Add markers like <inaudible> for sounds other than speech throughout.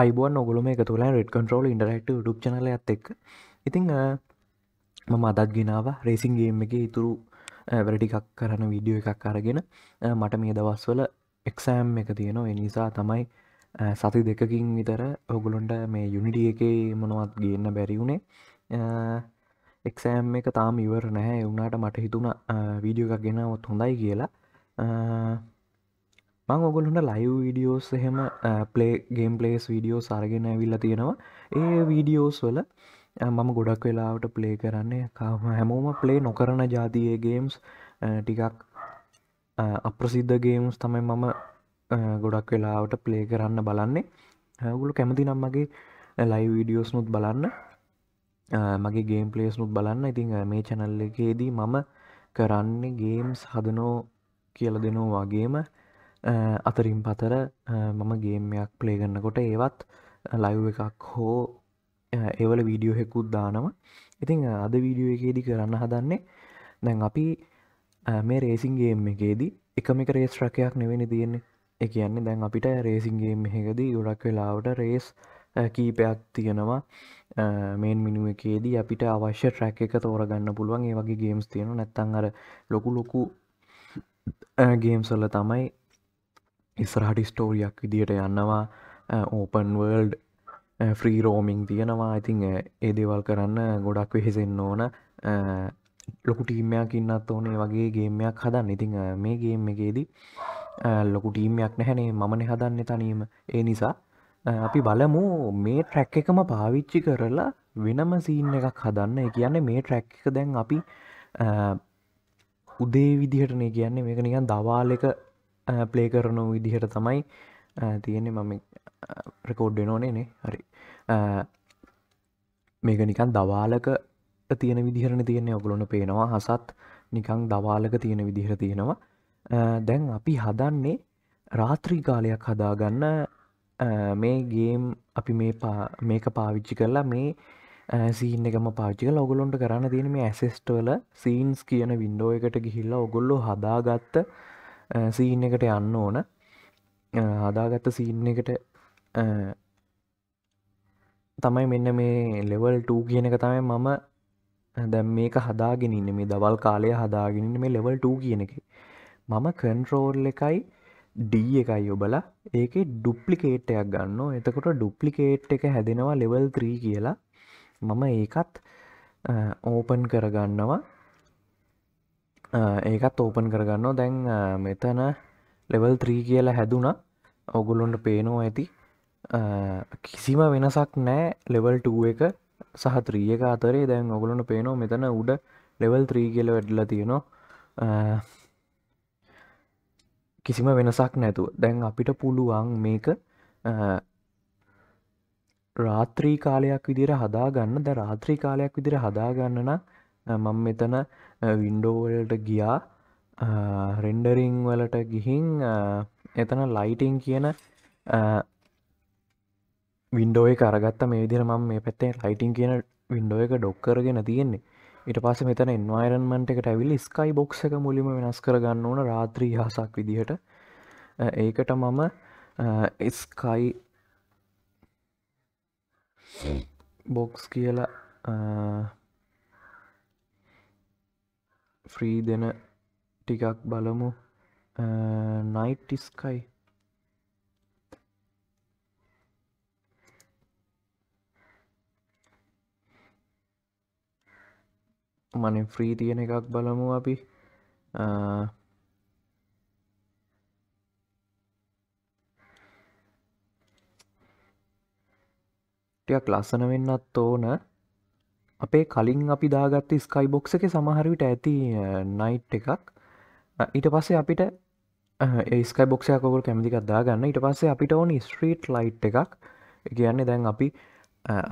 අයිබෝන් ඔගුලම එක තුළ රෙඩ් කන්ට්‍රෝල් ඉඩරක්ට ඩුප් චනල ඇත් එක් ඉතිං මම අදත් ගෙනාව රේසින්ගේම් එක ඉතුරු වැඩිකක් කරන වීඩියෝ එකක් අරගෙන මට මේ දවස්වල එක්සෑම් එක තියෙනවා එනිසා තමයි සති දෙකකින් විතර ඔගුලොන්ට මේ යුනිටිය එක මොනවත් ගන්න බැරිවුණේ එක්සෑම් එක තාම ඉවර නැහැ එවුණට මට හිතුුණ වීඩියෝ එකක් ගෙනවත් හොඳයි කියලා මං ඔගොලුන්ට ලයිව් විඩියෝස් එහෙම පලේ ගේම් පලේස් වීඩියෝ සරගෙන ඇවිල්ල තියෙනවා ඒ වීඩියෝස් වල මම ගොඩක් වෙලාවට පලේ කරන්නේ කාම හැමෝම පලේ නොකරන ජාතියේ ගේම්ස් ටිකක් අප්‍රසිද්ධ ගේම්ස් තමයි මම ගොඩක් වෙලාවට පලේ කරන්න බලන්නේ හැගුලු කැමති නම් මගේ ලයි වීඩියෝස් නුත් බලන්න මගේ ගේම් පලේස් නුත් බලන්න ඉතිං මේ චැනල්ල එකේදී මම කරන්නේ ගේම්ස් හදනෝ කියල දෙනෝ වගේම අතරින් පතර මම ගේමයක් ප්ලේ කරන්නකොට ඒවත් ලයිව් එකක් හෝ ඒවල වීඩියෝ හෙකුත් දානම ඉතිං අද වීඩියෝ එකේදි කරන්න හදන්නේ දැන් අපි මේ රේසින්ගේම් එකේදී එකමික රේස් රකයක් නෙවෙනි තියෙන්නේ එක කියන්නේ දැන් අපිට රේසින්ගේ මෙහකදී ගොඩක් වෙලාවට රේස් කීපයක් තියෙනවා මේන් මිනුව එකේදී අපිට අවශ්‍ය ට්‍රැක් එක තෝරගන්න පුළුවන් ඒ වගේ ගේම්ස් තියෙන නැත්තන් අර ලොකු ලොකු ගේම්සල්ල තමයි ඉස්රහට ස්ටෝරියක් විදිහට යන්නවා ඕපන්වර්ල්ඩ් ෆ්‍රී රෝමිං තියෙනවා ඉතිං ඒ දෙවල් කරන්න ගොඩක් වෙහෙසෙන්න ඕන ලොකු ටීම්මයක් ඉන්නත් ඕනේ වගේ ගේමයක් හදන්න ඉතිං මේ ගේම් එකේදී ලොකු ටීම්යක් නැහැනේ මමන හදන්න තනීම ඒ නිසා අපි බලමු මේ ට්‍රැක් එකම පාවිච්චි කරලා වෙනම සීන් එකක් හදන්න කියන්නේ මේ ට්‍රැක් එක දැන් අපි උදේ විදිහටනේ කියන්නේ මේක නිකන් දවාල එක ප්ලේ කරන විදිහට තමයි තියෙන්නේ මම රෙකෝඩ් වෙනෝනේ නේ හරි මේක නිකන් දවාලක තියෙන විදිහරණ තියන්නේ ඔගුලොන පේනවා හසත් නිකං දවාලක තියෙන විදිහර තියෙනවා දැන් අපි හදන්නේ රාත්‍රී කාලයක් හදාගන්න මේ ගේම් අපි මේ මේක පාවිච්චි කරලා මේ සීන් එකම පාචික ඔගුලොන්ට කරන්න තියෙන මේ ඇසෙස්ටවල සීන්ස් කියන වින්ඩෝ එකට ගිහිල්ලා ඔගොල්ලො හදාගත්ත සීන් එකට යන්න ඕන හදාගත්ත සීන් එකට තමයි මෙන්න මේ ලෙවල් 2 කියන එක තමයි මම දැම් මේක හදාගෙනන්න මේ දවල් කාලය හදාගෙනන්න මේ ලෙවල් 2 කියන එක මම කන්ට්‍රෝල් එකයි ඩ එකයි ඔබලා ඒක ඩුප්ලිකේට්ටයක් ගන්න එතකොට ඩුප්ලිකේට් එක හැදෙනවා ලෙවල් 3 කියලා මම ඒකත් ඕපන් කරගන්නවා ඒකත් ඕපන් කරගන්න දැන් මෙතන ලෙවල් ත්‍රී කියලා හැදුන ඔගුලොන්ට පේනෝ ඇති කිසිම වෙනසක් නෑ ලෙවල් ටුව එක සහ ත්‍රියක අතරේ දැන් ඔගුලොන්ට පේනෝ මෙතන උඩ ලෙවල් ත්‍රී කියල වැඩ්ල තියෙනවා කිසිම වෙනසක් නැතුව දැන් අපිට පුළුවන් මේක රාත්‍රී කාලයක් විදිර හදාගන්න ද රාත්‍රී කාලයක් විදිර හදාගන්න නම් මං මෙතන වින්ඩෝවලට ගියා රෙන්ඩරිං වලට ගිහින් එතන ලයිටිං කියන වින්ඩෝය කරගත්ත මේ විදිර ම මේ පැත්තේ ලයිටිං කියන වින්ඩෝ එක ඩොක්කරගෙන තියෙන්නේ ඉට පස මෙතන එන්වයිරන්මට එකට ඇවිල් ස්කයි බොක්ස එක මුලිම වෙනස් කරගන්න ඕන රාත්‍රී හාසක් විදිහට ඒකට මම ස්කයි බොක්ස් කියලා ෆ්‍රී දෙන ටිකක් බලමු නයිට් ස්කයි මන ෆ්‍රී තියෙන එකක් බලමු අපි ටයක් ලස්සන වෙන්නත් ඕන අපේ කලින් අපි දාගත්ත ස්කයි බොක්ස එක සමහරවිට ඇති නයිට් එකක් ඊට පස්සේ අපිට ඒස්කයි බොක්ෂයකොල් කැමතිකක් දාගන්න ඉට පස්සේ අපිට ඕන ස්ට්‍රීට් ලයිට් එකක් කියන්නේ දැන් අපි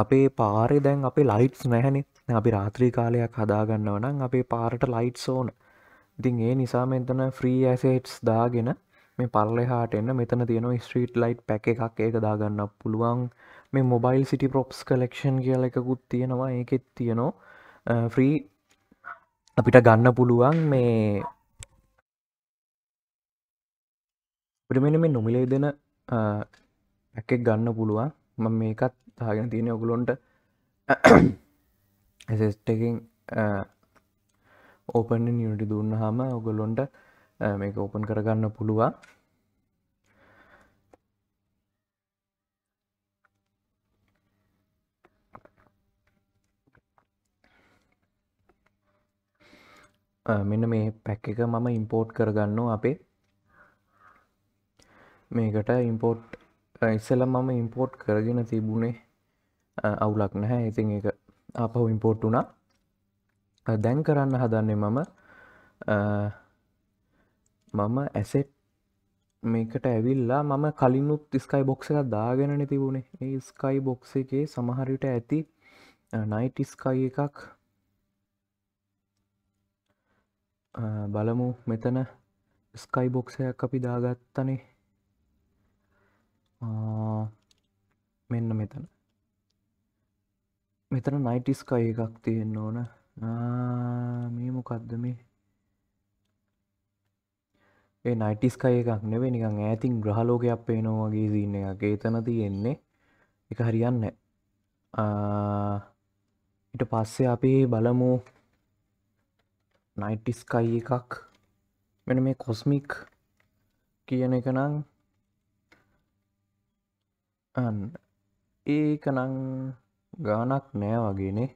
අපේ පාරෙ දැන් අපේ ලයිට්ස් නැහැනෙ අපි රාත්‍රී කාලයක් හදාගන්නව නම් අපේ පාරට ලයිට් සෝන ඉතින් ඒ නිසා මෙතන ෆ්‍රී ඇසේට්ස් දාගෙන මේ පල්ලෙහාට එන්න මෙතන තියෙන ස්ට්‍රීට් ලයිට් පැක එකක් ඒක දාගන්න පුළුවන් මේ මොබයිල් සිටි ප්‍රොප්ස් කලෙක්ෂන් කියල එකකුත් තියෙනවා ඒකෙත් තියෙනවා ෆ්‍රී අපිට ගන්න පුළුවන් මේ පිටමෙන මේ නොමිලේ දෙන එකෙක් ගන්න පුළුවන් ම මේකත් තාගෙන තියෙන ඔගුලොන්ට ඇසෙස්ටකින් ඕපන් නිියටි දුන්න හාම ඔගොල්ලොන්ට මේක ඕපන් කරගන්න පුළුවන් මෙන්න මේ පැක් එක මම ඉම්පෝට් කරගන්න අපේ මේකට ඉම්පෝට් ඉස්සල මම ඉම්පෝට් කරගෙන තිබුණේ අවුලක් නැහැ ඉතින් එක අපහු ඉම්පෝට් වුණා දැන් කරන්න හදන්නේ මම මම ඇසෙට් මේකට ඇවිල්ලා මම කලින්නුත් ස්කයි බොක්ස එක දාගෙනන තිබුණේ ඒ ස්කයි බොක්ස එකේ සමහරිට ඇති නයිට ස්කයි එකක් බලමු මෙතන ස්කයි බොක්සයක් අපි දාගත්තනේ මෙන්න මෙතන මෙතන නයිටිස්කයි එකක් තියෙන්න ඕන මේ මොකක්ද මේ ඒ නයිටිස්කය එකක් නෙවේ නිකං ඇතින් ග්‍රහලෝකයක් පේනෝවගේ සින්න එක ඒතන තියෙන්නේ එක හරියන්න ඊට පස්සේ අපි බලමු නයිට්ටිස්කයි එකක් මෙන මේ කොස්මික් කියන එක නං ඒක නං ගානක් නෑ වගේනේ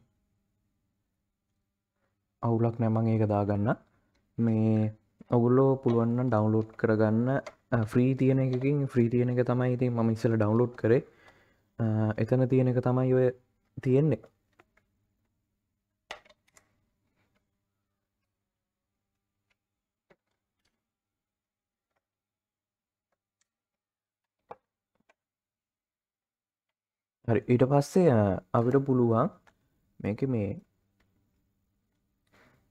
අවුලක් නැමං ඒක දාගන්න මේ ඔගුල්ලෝ පුළුවන්න ඩවන්ලෝඩ් කරගන්න ෆ්‍රී තියෙන එකකින් ෆ්‍රී තියෙන එක තමයි ඉතින් මම ඉස්සල ඩවන්ලෝඩ් කරේ එතන තියෙන එක තමයි ඔය තියෙන්නේ හරි ඊට පස්සේ අපිට පුළුවන් මේක මේ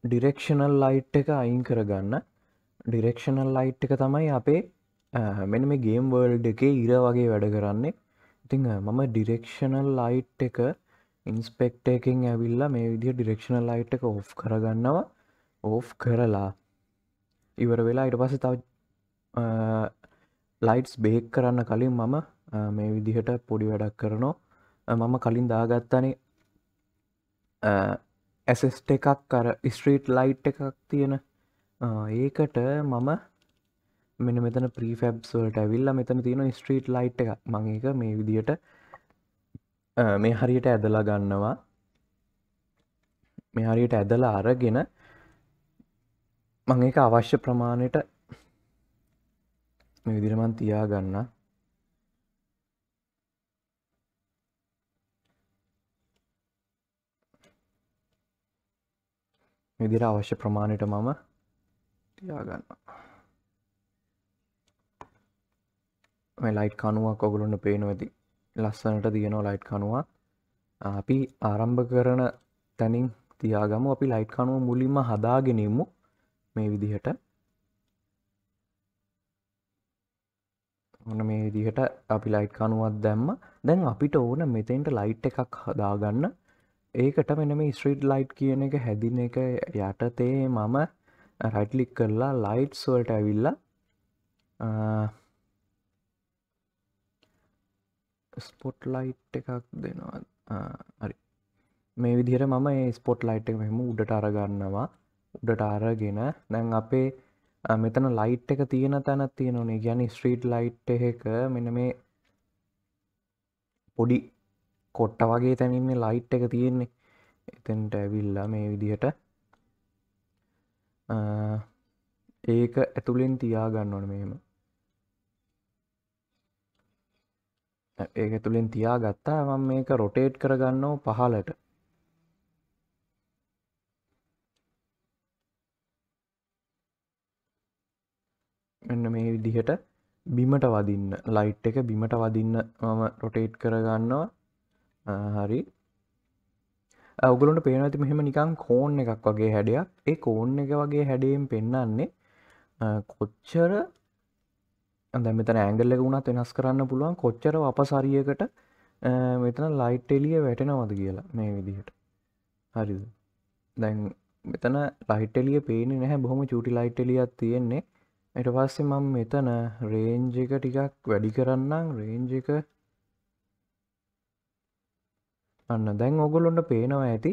ඩිරෙක්ෂනල් ලයිට් එක අයින් කරගන්න ඩිරෙක්ෂනල් ලයිට් එක තමයි අපේ මෙන මේ ගේම් වර්ල්ඩ් එකේ ඉර වගේ වැඩ කරන්නේ ඉතිං මම ඩිරෙක්ෂනල් ලයිට් එක ඉන්ස්පෙක්ට එකෙන් ඇවිල්ලා මේ විදිහ ඩිරෙක්ෂනල් ලයිට් එක ඔෆ් කරගන්නවා ඕෆ් කරලා ඉවර වෙලා ඉට පස තව ලයිට්ස් බේක් කරන්න කලින් මම මේ විදිහට පොඩි වැඩක් කරනවා මම කලින් දාගත්තන ඇසෙස්ට එකක් කර ස්ට්‍රීට් ලයිට් එකක් තියෙන ඒකට මම මෙන මෙතන ප්‍රීෆැබ්ස්වට ඇවිල්ල මෙතන තියෙන ස්ට්‍රීට් ලයිට් එක මංක මේ විදියට මේ හරියට ඇදලා ගන්නවා මේ හරියට ඇදලා අරගෙන මං ඒක අවශ්‍ය ප්‍රමාණයට මේ විදිරමන් තියා ගන්නා විදිර අවශ්‍ය ප්‍රමාණයට මම තියාගන්න මේ ලයිට් කනුවක් ඔගුලොන්න පේනු ඇති ලස්සනට තියනෝ ලයිට් කනවා අපි ආරම්භ කරන තැනින් තියාගම අපි ලයිට් කනුව මුලින්ම හදාගෙනමු මේ විදිහට ඔන්න මේ විදිහට අපි ලයිට් කනුවත් දැම්ම දැන් අපිට ඕන මෙතෙන්ට ලයිට් එකක් හදාගන්න ඒකට මෙනම ස්ට්‍රීට් ලයිට් කියන එක හැදින එක යටතේ මම රයිට්ලික් කරලා ලයිට් සොල්ට ඇවිල්ල ස්පොට් ලයිට් එකක් දෙනවා හරි මේ විදිහට මම ස්පොට් ලයිට් එක මෙම උඩට අරගන්නවා උඩට අරගෙන දැන් අපේ මෙතන ලයිට් එක තියෙන තැනත් තියෙනනේ ගැන ස්ට්‍රීට් ලයිට් එක මෙන මේ පොඩි කොට්ට වගේ තැනින්න ලයිට් එක තියෙන්නේ එතෙන්ට ඇවිල්ලා මේ විදිහට ඒක ඇතුළෙන් තියාගන්න ඕන මෙහෙම ඒක තුළින් තියා ගත්තා මම මේක රොටේට් කරගන්නෝ පහලට එන්න මේ විදිහට බිමට වදින්න ලයිට් එක බිමට වදින්න මම රොටේට් කරගන්නවා හරි ඔගලන්ට පේනති මෙහෙම නිකං කෝන් එකක් වගේ හැඩයක් ඒ කෝන් එක වගේ හැඩයෙන් පෙන්නන්නේ කොච්චර ඇඳ මෙතන ඇංගල්ල එක වුණත් වෙනස් කරන්න පුළුවන් කොච්චර අපසරියකට මෙතන ලයිට් එලිය වැටෙනවද කියලා මේ විදිහට හරිද දැන් මෙතන ලයිට් එලිය පේන නැහැ බොහොම චූටි ලයිට් එලියක් තියෙන්නේ එට පස්සේ මම මෙතන රේන්ජ එක ටිකක් වැඩි කරන්නම් රේන්ජ එක අන්න දැන් ඔගොලොන්ට පේනවා ඇති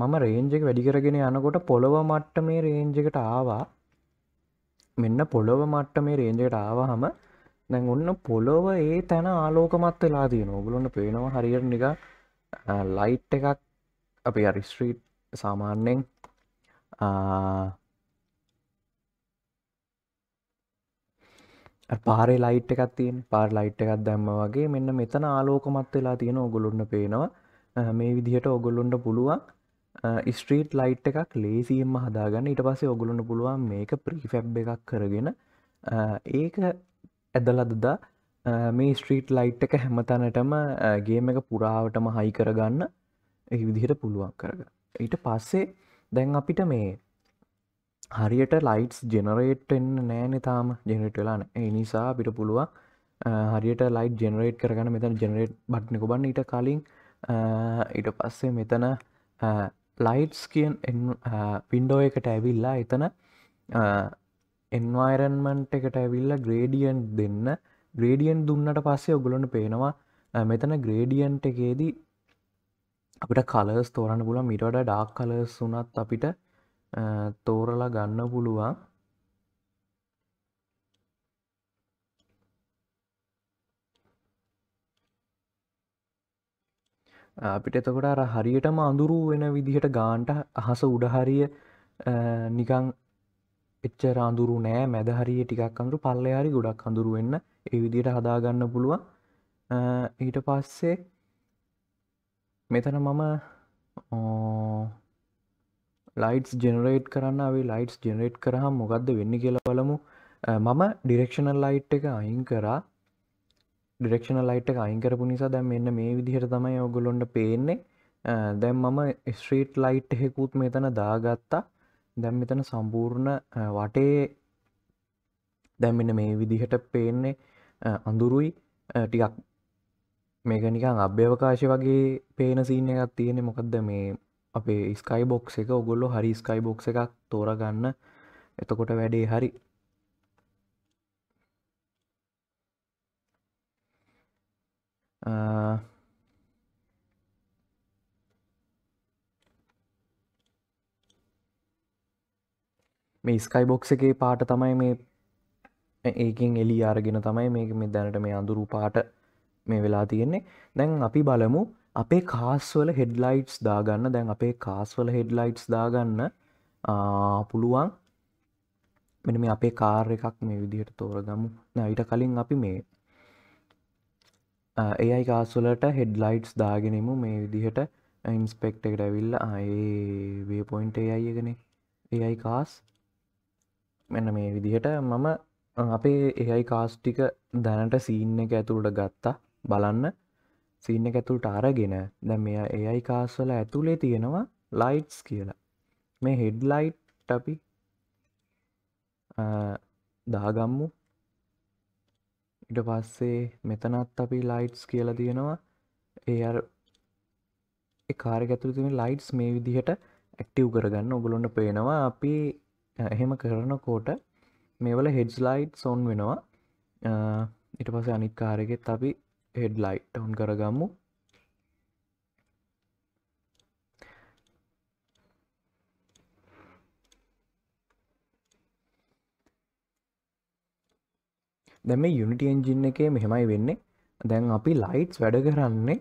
මම රේන්ජක වැඩි කරගෙන යනකොට පොළොව මට්ට මේ රේන්ජකට ආවා මෙන්න පොළොව මට්ට මේ රේන්ජකට ආවා හම දැන් ඔන්න පොළොව ඒ තැන ආලෝකමත් වෙලා තියෙන ඔගුලොන්න පේනවා හරියට නික ලයිට් එකක් අපේ අරිස්ට්‍රීට් සාමාන්‍යෙන් පාරේ ලයිට් එකත් තියෙන් පාර් ලයිට් එකත් දැම්ම වගේ මෙන්න මෙතන ආලෝකමත් වෙලා තියෙන ඔගුලුන්න පේනවා මේ විදිහට ඔගොල්ලොන්ට පුළුවන් ස්ට්‍රීට් ලයිට් එකක් ලේසියෙන්ම හදාගන්න ඉට පස්සේ ඔගොලොන්න පුළුවන් මේක ප්‍රිෆැබ් එකක් කරගෙන ඒක ඇදලදදා මේ ස්ට්‍රීට් ලයිට් එක හැමතැනටම ගේම එක පුරාවටම හයි කරගන්න ඒ විදිහට පුළුවන් කරග ඊට පස්සේ දැන් අපිට මේ හරියට ලයිටස් ජෙනරේට් එන්න නෑනෙ තාම ජෙනරට වෙලාන ඒ නිසා අපිට පුළුවන් හරියට ලයිට් ජෙනරේට් කරගන්න මෙතන ජෙනරේට් බට්නකොබන්න ඊට කලින් ඉට පස්සේ මෙතන ලයිට්ස් කියෙන් පින්ඩෝ එකට ඇවිල්ලා එතන එන්වයිරන්මන්ට් එකට ඇවිල්ල ග්‍රේඩියන්් දෙන්න ග්‍රේඩියන්් දුන්නට පස්සේ ඔගුලොන්ට පේනවා මෙතන ග්‍රේඩියන්ට එකේදී අපිට කලස් තෝරන්න පුල මිටට ඩාක් කලස් වනත් අපිට තෝරලා ගන්න පුළුවන් අපිට එතකොට අර හරියටම අඳුරු වෙන විදිහට ගාන්ට අහස උඩහරිය නිකං එච්චර අඳුරු නෑ මැදහරිය ටිකක් අඳුරු පල්ලයාරි ගොඩක් අඳුරු වෙන්න ඒ විදියට හදාගන්න පුළුවන් ඊට පස්සේ මෙතන මම ලයිටස් ජෙනරේට් කරන්න වේ ලයිටස් ජෙනරේට් කරහම් මොකක්ද වෙන්න කියල බලමු මම ඩිරෙක්ෂණල් ලයිට් එක අයින් කරා ඩිරක්ෂන ලයිට් එක අයිංකරපු නිසා දැම් මෙන්න මේ විදිහට තමයි ඔගොලොන්ට පේන්නේ දැම් මම ස්ට්‍රීට් ලයිට් එහෙකුත් මෙතන දාගත්තා දැම් මෙතන සම්පූර්ණ වටේ දැම්මෙන මේ විදිහට පේන්නේ අඳුරුයි ටිකක් මේක නිකං අභ්‍යවකාශය වගේ පේන සීන එකක් තියෙන මොකක්ද මේ අපේ ස්කයි බොක්ස් එක ඔගොල්ලො හරි ස්කයි බොක්ස එකක් තෝරගන්න එතකොට වැඩේ හරි Uh, මේ ස්කයි බොක්ස එකේ පාට තමයි මේ ඒකෙන් එලි අරගෙන තමයි මේක මේ දැනට මේ අඳුරු පාට මේ වෙලා තියෙන්නේ දැන් අපි බලමු අපේ කාස්වල හෙඩ්ලයිට්ස් දාගන්න දැන් අපේ කාස්වල හෙඩ්ලයිට්ස් දාගන්න පුළුවන් මෙන මේ අපේ කාර් එකක් මේ විදිහට තෝරගමු නැවිට කලින් අපි මේ ඒයි කාස්වලට හෙඩ්ලයිට්ස් දාගෙනෙමු මේ විදිහට ඉන්ස්පෙක්ට එකට ඇවිල්ල ආයේ පොයින්ට ඒයගෙන ඒයි කාස් මෙන්න මේ විදිහට මම අපේ ඒයි කාස්ටික දැනට සීන්න එක ඇතුළට ගත්තා බලන්න සීන්න එක ඇතුළට අරගෙන දැ මෙය ඒයි කාස්වල ඇතුළේ තියෙනවා ලයිට්ස් කියලා මේ හෙඩ්ලයිට් අපි දාගම්මු ඉට පස්සේ මෙතනත් අපි ලයිට්ස් කියල තියෙනවා ඒ අර කාර ගැතුරතිම ලයිට්ස් මේ විදිහට ඇක්ටව් කරගන්න ඔබලොන්න පේනවා අපි එහෙම කරනකෝට මේවල හෙඩ්ස් ලයිට් සොන් වෙනවා ඉට පස අනිත් කාරගෙත් අපි හෙඩ් ලයිට් ඔවන් කරගම්මු දැම මේ යුනිට එන්ජින් එකේ මෙහෙමයි වෙන්නේ දැන් අපි ලයිට්ස් වැඩ කරන්නේ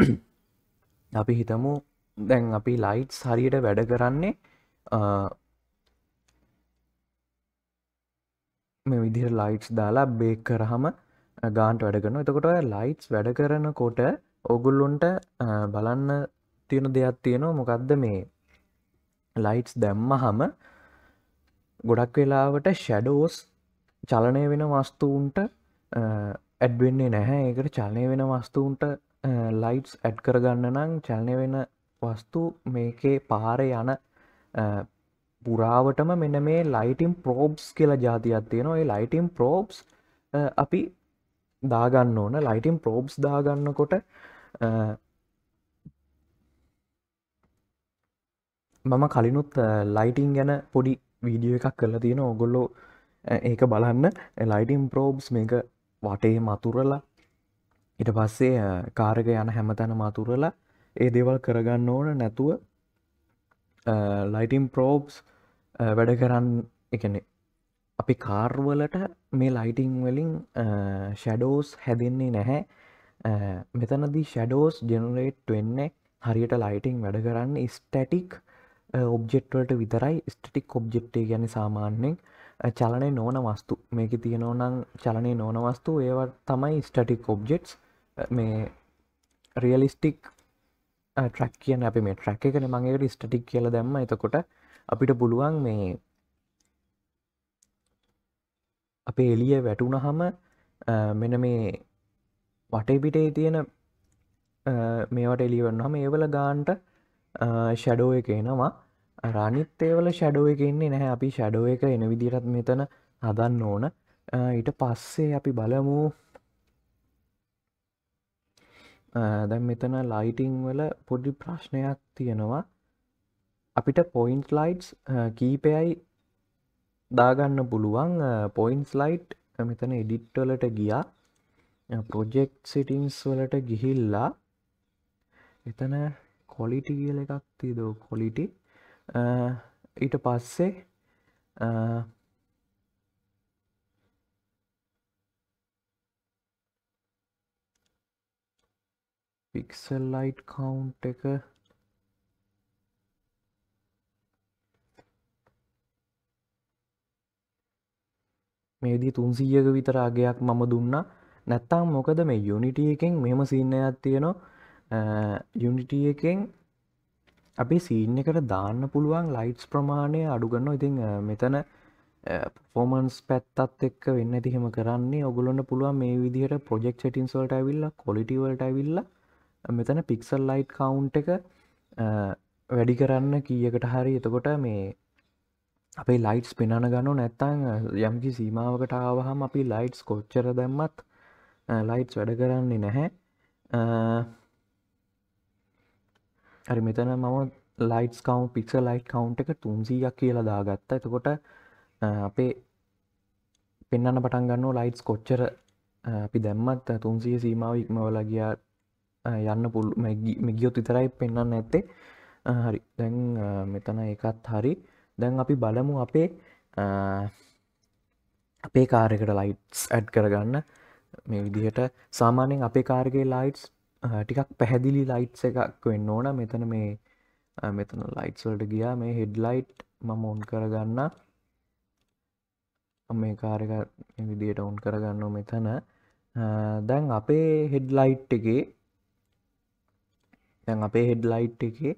<coughs> අපි හිතමු දැන් අපි ලයිට්ස් හරියට වැඩ කරන්නේ මේ විදිහ ලයිට්ස් දාලා බේක් කරහම ගාන්ට වැඩගන එතකොට ලයිට්ස් වැඩ කරන කොට ඔගුල්ලුන්ට බලන්න තියෙන දෙයක් තියෙනවා මොකක්ද මේ ලයිට්ස් දැම්ම හම ගොඩක් වෙලාවට ෂැඩෝස් චලනය වෙන වස්තුූන්ට ඇඩ්වෙන්නේ නැහැ ඒකට චලනය වෙන වස්තුූන්ට ලයිට්ස් ඇඩ් කරගන්න නම් චලනය වෙන වස්තු මේකේ පාර යන පුරාවටම මෙන මේ ලයිටම් ප්‍රෝබ්ස් කියලා ජාතියක් තියෙනවා ඒ ලයිටම් ප්‍රෝබ්ස් අපි දාගන්න ඕන ලයිටම් ප්‍රෝබ්ස් දාගන්නකොට මම කලිනුත් ලයිටිං ගැන පොඩි වීඩියෝ එකක් කරලා තියෙන ඔගොල්ලෝ ඒක බලන්න ලයිටම් ප්‍රෝබ්ස් මේක වටේ මතුරලා ඉට පස්සේ කාරග යන හැමතැන මතුරලා ඒ දේවල් කරගන්න ඕන නැතුව ලයිටම් ප්‍රෝබ්ස් වැඩ කරන්න එකන අපි කාර්වලට මේ ලයිටිං වලින් ෂැඩෝස් හැදෙන්නේ නැහැ මෙතනදී ෂැඩෝස් ජනරේට් වෙන්නේ හරියට ලයිටිං වැඩ කරන්න ස්ටැටික් ඔබ්ජෙක්්වලට විතරයි ස්ටටික් ඔබ්ජෙක්්ේ ගැන සාමාන්‍යෙන් චලනය නෝන වස්තු මේක තියෙනවනම් චලනය නෝන වස්තු ඒව තමයි ස්ටටික් ඔබ්ජෙට්ස් මේ රියලිස්ටික් ට්‍රක් කියන අපි මේ ට්‍රක් එකන මගේට ස්ටටික් කියල දැම්ම එතකොට අපිට පුළුවන් මේ අපේ එලිය වැටුණහම මෙන මේ වටේපිටේ තියෙන මේවට එලිවන්නහම ඒවල ගාන්ට ෂැඩෝ එක එනවා රනිත් ඒවල ෂඩෝ එක එන්නේ නැහැ අපි ෂඩෝ එක එන විදිරත් මෙතන හදන්න ඕන ඊට පස්සේ අපි බලමු දැන් මෙතන ලයිටිං වල පොඩි ප්‍රශ්නයක් තියෙනවා අපිට පොයින්ස් ලයිට්ස් කීපයයි දාගන්න පුළුවන් පොයින්ස් ලයිට් මෙතන එඩිට්වලට ගියා ප්‍රොජෙක්් සිටිංස් වලට ගිහිල්ලා එතන කොලිටි කියල එකක් තිදෝ කොලිටි ඊට පස්සේ පික්සල් ලයිට් කවුන්් එක මේදී තුන්සීයක විතර අගයක් මම දුන්න නැත්තාම් මොකද මේ යුනිටිය එකෙන් මෙම සින්නයක් තියෙනවා යුනිටිය එකෙන් අපේ සීන් එකට දාන්න පුළුවන් ලයිට්ස් ප්‍රමාණය අඩුගන්න ඉතින් මෙතන පොමන්ස් පැත්තත් එක්ක වෙන්න ඇතිහෙම කරන්නේ ඔගුලොන්න පුළුවන් මේ විදිහට ප්‍රජෙක්් ටින්සල්ට ඇවිල්ල කොලිටිවල්ට ඇවිල්ල මෙතන පික්සල් ලයිට් කවුන්් එක වැඩි කරන්න කීයකට හරි එතකොට මේ අපේ ලයිට්ස් පෙනන ගන්න නැත්තං යම්කි සීමාවකට ආවහම අපි ලයිට්ස් කොච්චර දැම්මත් ලයිට්ස් වැඩ කරන්නේ නැහැ හරි මෙතන මම ලයිටස් කවුන්් පික්ස ලයිට් කවුන්් එක තුන්සීයක් කියලා දාගත්ත එතකොට අපේ පෙන්න්න පටන් ගන්න ලයිටස් කොච්චර අපි දැම්මත් තුන්සිය සීමාව ඉක්මවලගිය යන්න පුල් මිගියොත් විතරයි පෙන්න්න ඇත්තේ හරි දැන් මෙතන එකත් හරි දැන් අපි බලමු අපේ අපේ කාරකට ලයිටස් ඇඩ් කරගන්න මේ විදිහට සාමානෙන් අපේ කාරගේ ලයිටස් ටිකක් පැහැදිලි ලයිට්ස එකක් වෙන්න ඕන මෙතන මේ මෙතන ලයිට්ස්වලට ගියා මේ හෙඩ්ලයිට් මම ඔන් කරගන්න මේ කාරක විදියට ඔවුන් කරගන්න මෙතන දැන් අපේ හෙඩ්ලයිට් එකේ දැන් අපේ හෙඩ්ලයිට් එකේ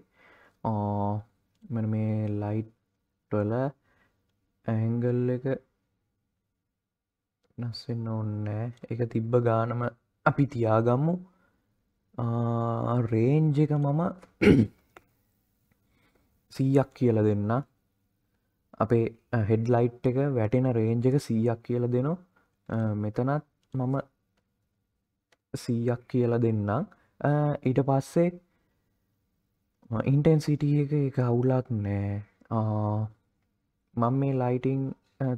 මෙන මේ ලයිට්වල ඇහංගල් එක නස්වෙන්න ඔන්න එක තිබ්බ ගානම අපි තියාගම්මු රේන්ජ එක මම <clears throat> සීයක් කියල දෙන්න අපේ හෙඩ්ලයිට් එක වැටෙන රේන්ජ එක සීයක් කියල දෙනවා මෙතනත් මම සීයක් කියල දෙන්න ඊට පස්සේ ඉන්ටන්සිට එක එක අවුලක් නෑ මං මේ ලයිටිං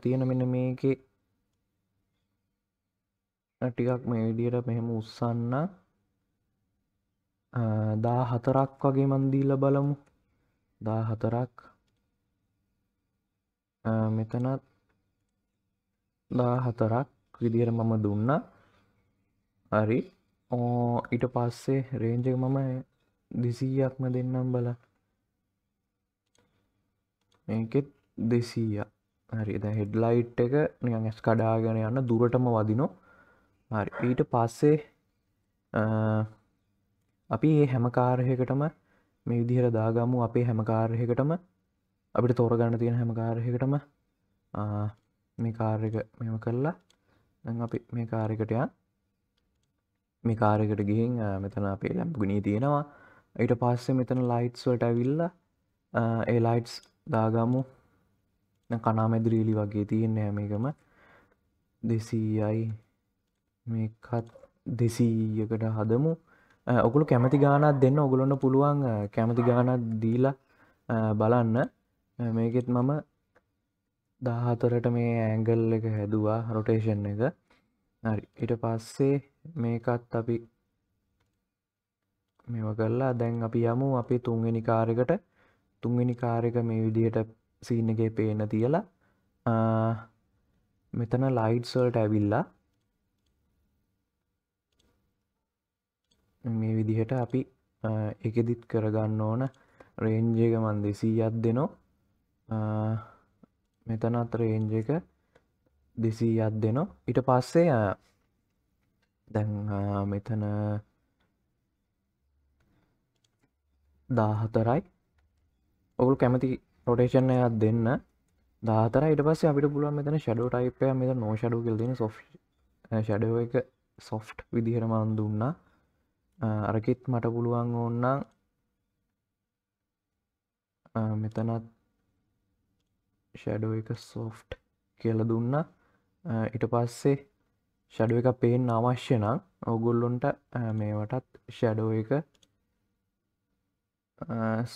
තියෙන මෙන මේකේ ටිකක් මේ විදියට මෙහෙම උත්සන්න දා හතරක් වගේ මන්දීල බලමු දා හතරක් මෙතනත් දා හතරක් විදිර මම දුන්න හරි ඕ ඊට පස්සේ රේන්ජක මම දෙසීයක්ම දෙන්නම් බල මේකෙත් දෙසීය හරි ද හෙඩ්ලයිට් එක නිකන් ඇස් කඩාගෙන යන්න දුරටම වදිනෝ හරි ඊට පස්සේ අපි ඒ හැමකාරයකටම මේ විදිහර දාගමු අපේ හැමකාරයකටම අපිට තෝරගන්න තියෙන හැමකාරයකටම මේ කාර්යක මෙම කරලා දැන් අපි මේ කාරකටයන් මේ කාරකට ගිහින් මෙතන අපේ ලැම්පගුණී තියෙනවා ඊට පස්සේ මෙතන ලයිට්ස් වලට ඇවිල්ල ඒ ලයිට්ස් දාගමු කනාමැදිරීලි වගේ තියෙන්නේ හැමකම දෙසීයයි මේකත් දෙසීයකට හදමු ඔකුළු කැමති ගානත් දෙන්න ඔගුලොන්න පුළුවන් කැමති ගානත් දීලා බලන්න මේකෙත් මම දාහතරට මේ ඇංගල් එක හැදවා රොටේෂන් එක ඉට පස්සේ මේකත් අපි මෙව කරලා දැන් අපි යමු අපි තුන්ගනි කාරකට තුන්ගනි කාරක මේ විදියට සීන එක පේන තියලා මෙතන ලයිට්ස්වල්ට ඇවිල්ලා මේ විදිහට අපි එකදිත් කරගන්න ඕන රේන්ජයක මන් දෙසීයක් දෙනෝ මෙතන අත රේන්ජ එක දෙසීයක් දෙනෝ ඉට පස්සේ දැන් මෙතන දාහතරයි ඔවුල් කැමති රොටේෂන් එකත් දෙන්න දාතර ඉට පස්ස අපිට පුළුවන් මෙතන ෂඩෝ ටයිපය මෙත නෝෂඩු කෙල්දෙන සොෆ් ෂඩෝ එක සොෆ්ට් විදිහරමන් දුන්නා Ah, අරකෙත් මට පුළුවන් ඕන්නම් ah, මෙතනත් ෂැඩෝ එක සෝෆ්ට් කියල දුන්න ඉට ah, පස්සේ ෂඩුව එක පේෙන් අවශ්‍ය නම් ඔගුල්ලොන්ට මේවටත් ෂැඩෝ එක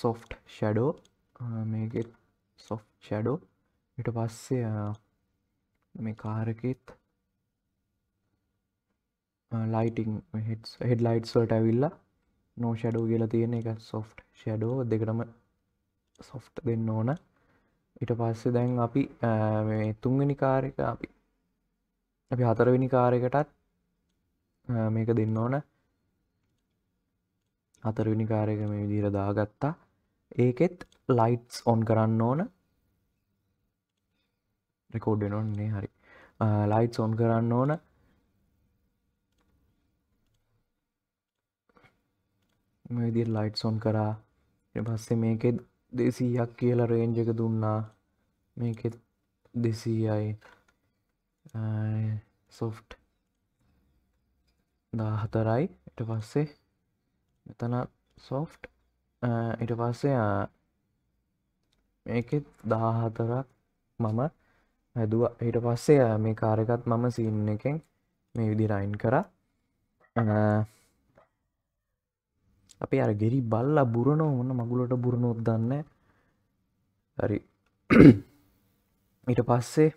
සොෆ්ට් ෂැඩෝ මේකෙත් සොෆ් ෂැඩෝ ඉට පස්සේ මේ කාරකෙත් ලයිටිං හෙඩ් ලයිට්ස්වට ඇවිල්ලා නෝ ෂඩෝ කියලා තියෙන එක සොෆ්ට් ෂඩෝ දෙකටම සොෆ්ට් දෙන්න ඕන ඉට පස්සේ දැන් අපි තුන්ගනි කාරක අපි අපි හතරවෙනි කාරකටත් මේක දෙන්න ඕන හතරවිනි කාරක මේ විදිර දාගත්තා ඒකෙත් ලයිට්ස් ඔන් කරන්න ඕන රෙකෝඩ්ඩෙනොන්නේ හරි ලයිට්ස් ඔන් කරන්න ඕන මේ විදියට ලයිට්ස් ඔන් කරා ඊට පස්සේ මේකෙත් 200ක් කියලා රේන්ජ් එක දුන්නා මේකෙත් 200යි සොෆ්ට් 14යි ඊට පස්සේ මෙතන සොෆ්ට් ඊට පස්සේ මේකෙත් 14ක් මම හැදුවා ඊට පස්සේ මේ කාර් එකත් මම සීන් එකෙන් මේ විදිහට අයින් කරා අපේ අර ගෙරි බල්ලා බුරනෝ ඔන්න මගුලට බුරණොත් දන්න හරි <clears throat> ඊට පස්සේ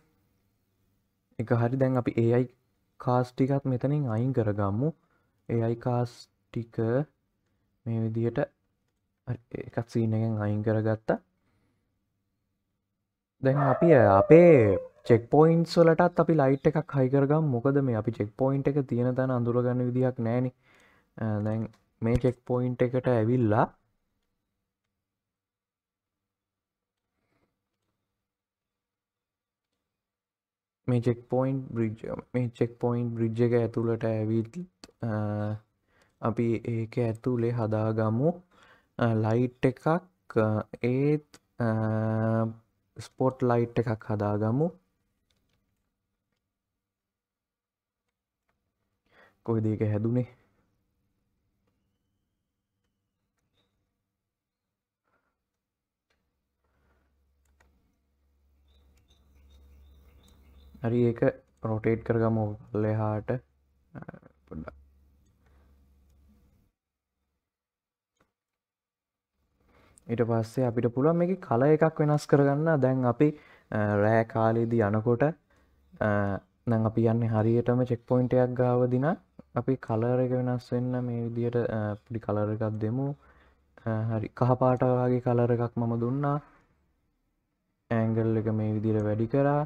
එක හරි දැන් අපි ඒයි කාස්ටිකත් මෙතනින් අයින් කරගම්මු ඒයි කාස්ටික මේ විදියට එකත් සීනගෙන් අයින් කරගත්තා දැන් අපි අපේ චෙක් පොයින්ස් වලටත් අපි ලයිට් එකක් හයිකරගම් මොකද මේ අපි චෙක් පොයින්් එක තියෙන තැන අඳුරගන්න විදිහක් නෑන දැන් මේ චෙක් පොයින්් එකට ඇවිල්ලා මේ චෙක් පොයින්් බ්‍රිජ් මේ චෙක් පොයින්් බ්‍රිජ් එක ඇතුළට ඇවිත් අපි ඒක ඇතුලේ හදාගමු ලයිට් එකක් ඒත් ස්පොට් ලයිට් එකක් හදාගමු කොයිදක හැදුනේ හරි ඒක රොටේට් කරගම ලෙහාට පොඩ්ඩක් ඊට පස්සේ අපිට පුළුවන් මේ කල එකක් වෙනස් කරගන්න දැන් අපි රෑ කාලයේදී යනකොට නැන් අපි යන්නේ හරියටම චෙක් පොයින්ටයක් ගාව දින අපි කලර එක වෙනස් වෙන්න මේ විදියට පඩි කලර එකක් දෙමු හරි කහපාට වගේ කලර එකක් මම දුන්නා ඇංගල් එක මේ විදිර වැඩි කරා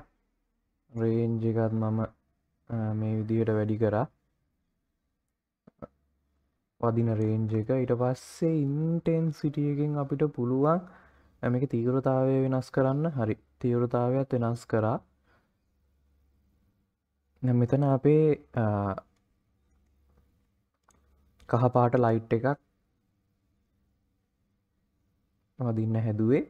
රේන්ජ එකත් මම මේ විදියට වැඩි කරා වදින රේන්ජ එක ඉට පස්සේ ඉන්ටෙන් සිටියකින් අපිට පුළුවන් ඇමක තීවරතාවය වෙනස් කරන්න හරි තීවරතාවයක් වෙනස් කරා මෙතන අපේ කහපාට ලයිට් එකක් වදින්න හැදුවේ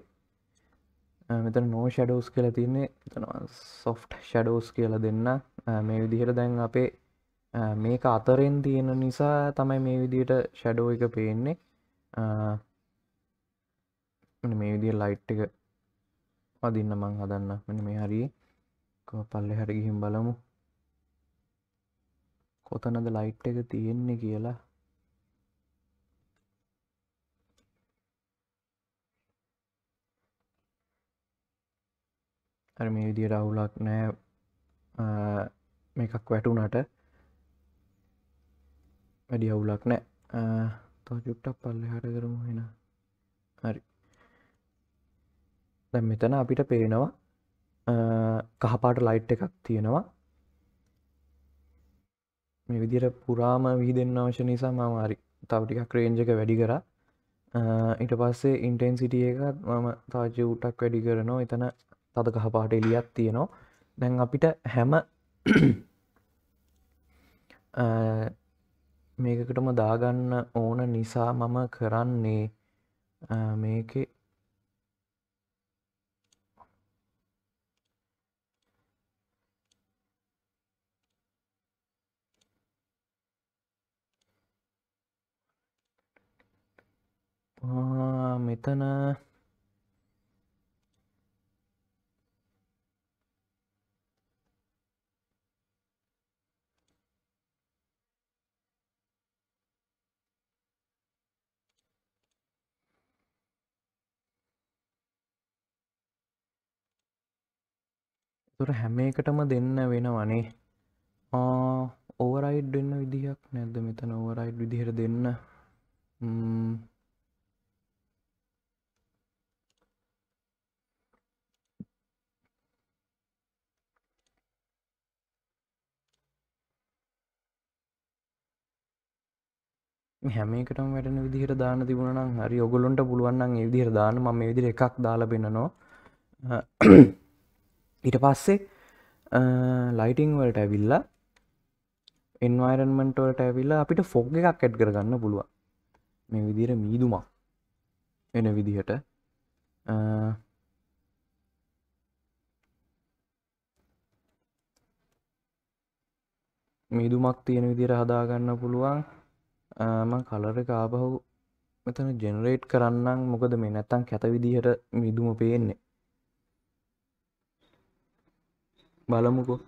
මෙතන නෝ ෂඩෝස් කියලා තින්නේ එතනවා සොෆ්ට් ෂඩෝස් කියල දෙන්න මේ විදිහට දැන් අපේ මේක අතරෙන් තියෙන නිසා තමයි මේ විදියට ෂඩෝ එක පේන්නේ මේ විදිිය ලයිට් එක වදින්න මං හදන්න මෙන මේ හරි පල්ලෙ හරි ගිහිම් බලමු කොතනද ලයිට් එක තියෙන්නේ කියලා අර මේ විදියට අවුලක් නෑ මේකක් වැටුනට වැඩි අවුලක් නෑ තෝ ජුට්ටක් පල්ලෙ හට කරමු හෙන හරි දැ මෙතන අපිට පේනවා කහපාට ලයිට් එකක් තියෙනවා මේ විදිර පුරාම විහිදෙන් අවශ්‍ය නිසා මම හරි තවටිකක් රේන්ජක වැඩි කර ඊට පස්සේ ඉන්ටෙන්සිටිය එකත් මම තාජ උටක් වැඩි කරනවා එතන තද කහපාට එලියත් තියෙනවා දැන් අපිට හැම මේකකටම දාගන්න ඕන නිසා මම කරන්නේ මේක මෙතන තුර හැම එකටම දෙන්න වෙන වනේ ඕවරයිඩ් වෙන්න විදිහක් නැද්ද මෙතන ඕවරයිඩ් විදිහට දෙන්න හැම එකටම වැටෙන විදිහට දාන්න තිබුණා නම් හරි ඔයගොල්ලන්ට පුළුවන් නම් ඒ විදිහට දාන්න මම මේ විදිහට එකක් දාලා පෙන්නනවා ඉට පස්සේ ලයිටිං වලට ඇවිල්ලා එන්වරන්මන්ටවලට ඇවිල්ලා අපිට ෆොග් එකක් ඇඩ් කරගන්න පුළුව මේ විදිර මීදුමක් එන විදිහට මීදුමක් තියෙන විදිර හදාගන්න පුළුවන් ම කලර කාපහු මෙතන ජෙනරේට් කරන්නම් මොකද මේ නැත්තන් කැත විදිහට මීදුම පේන්නේ බලමුකෝ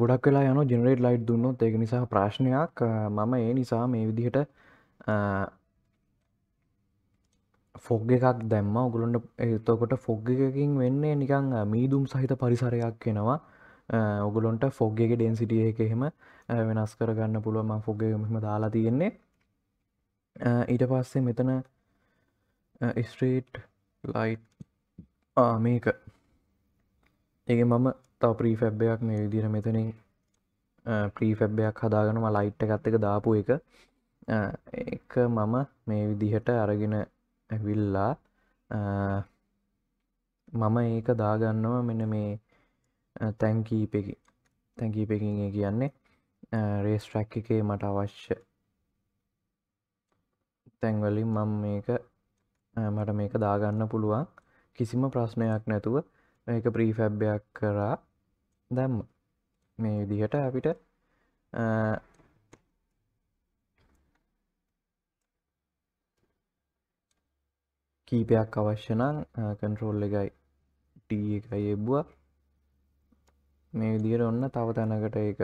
ගොඩක් වෙලා යන ජෙනරේට ලයිට් දුන්නොත් ඒක නිසා ප්‍රශ්නයක් මම ඒ නිසා මේ විදිහට ෆොග් එකක් දැම්ම ඔගුලන්ට එතකොට ෆොග් එකකින් වෙන්නේ නිකං මීදුම් සහිත පරිසරයක් වෙනවා ඔගුලොන්ට ෆොග් එක ඩෙන්සිටිය එක එහෙම වෙනස් කරගන්න පුළුවම ෆොග් මෙම දාලා තියෙන්නේ ඊට පස්සේ මෙතන ස්ට්‍රීට් ලයිට් මේක එක මම තව ප්‍රීෆැබ්බයක් මේ විදිර මෙතනින් ප්‍රීෆැබ්බයක් හදාගෙනම ලයිට් එකත් එක දාපු එක එක මම මේ විදිහට අරගෙන ඇවිල්ලා මම ඒක දාගන්නව මෙන මේ තැන්කීපකි තැන්කීපකින් කියන්නේ රේස් ට්‍රැක් එකේ මට අවශ්‍ය තැන්වලින් මම මේක මට මේක දාගන්න පුළුවන් කිසිම ප්‍රශ්නයක් නැතුව ඒක ප්‍රීෆැබ්බයක් කරා දැම්ම මේ විදිහට අපිට කීපයක් අවශ්‍යනං කන්ට්‍රෝල් එකයි ට එකයි එබ්බවා මේ විදිහට ඔන්න තව තැනකට ඒක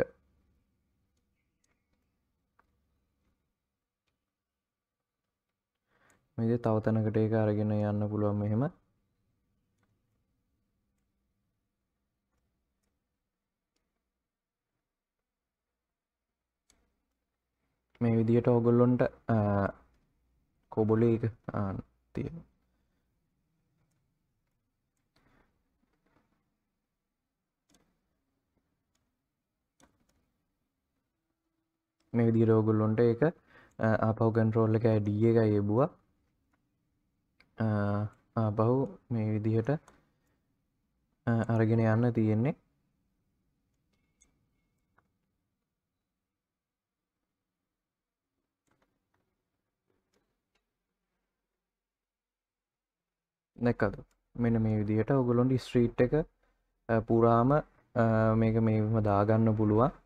මේද තවතනකට ඒක අරගෙන යන්න පුළුවන් මෙහෙම මේ විදිහට ඔගොල්ලොන්ට කොබොලේ එක තියෙන මේ විදිහට ඔගොල්ලොන්ට ඒක ආපහු කන්ට්‍රෝල් එක ඇඩිය එක යෙබුවා ආපහු මේ විදිහට අරගෙන යන්න තියෙන්නේ නැකද මෙන මේ විදිහට ඔගොලොන්ඩ ස්ට්‍රීට් එක පුරාම මේක මේම දාගන්න පුළුවන්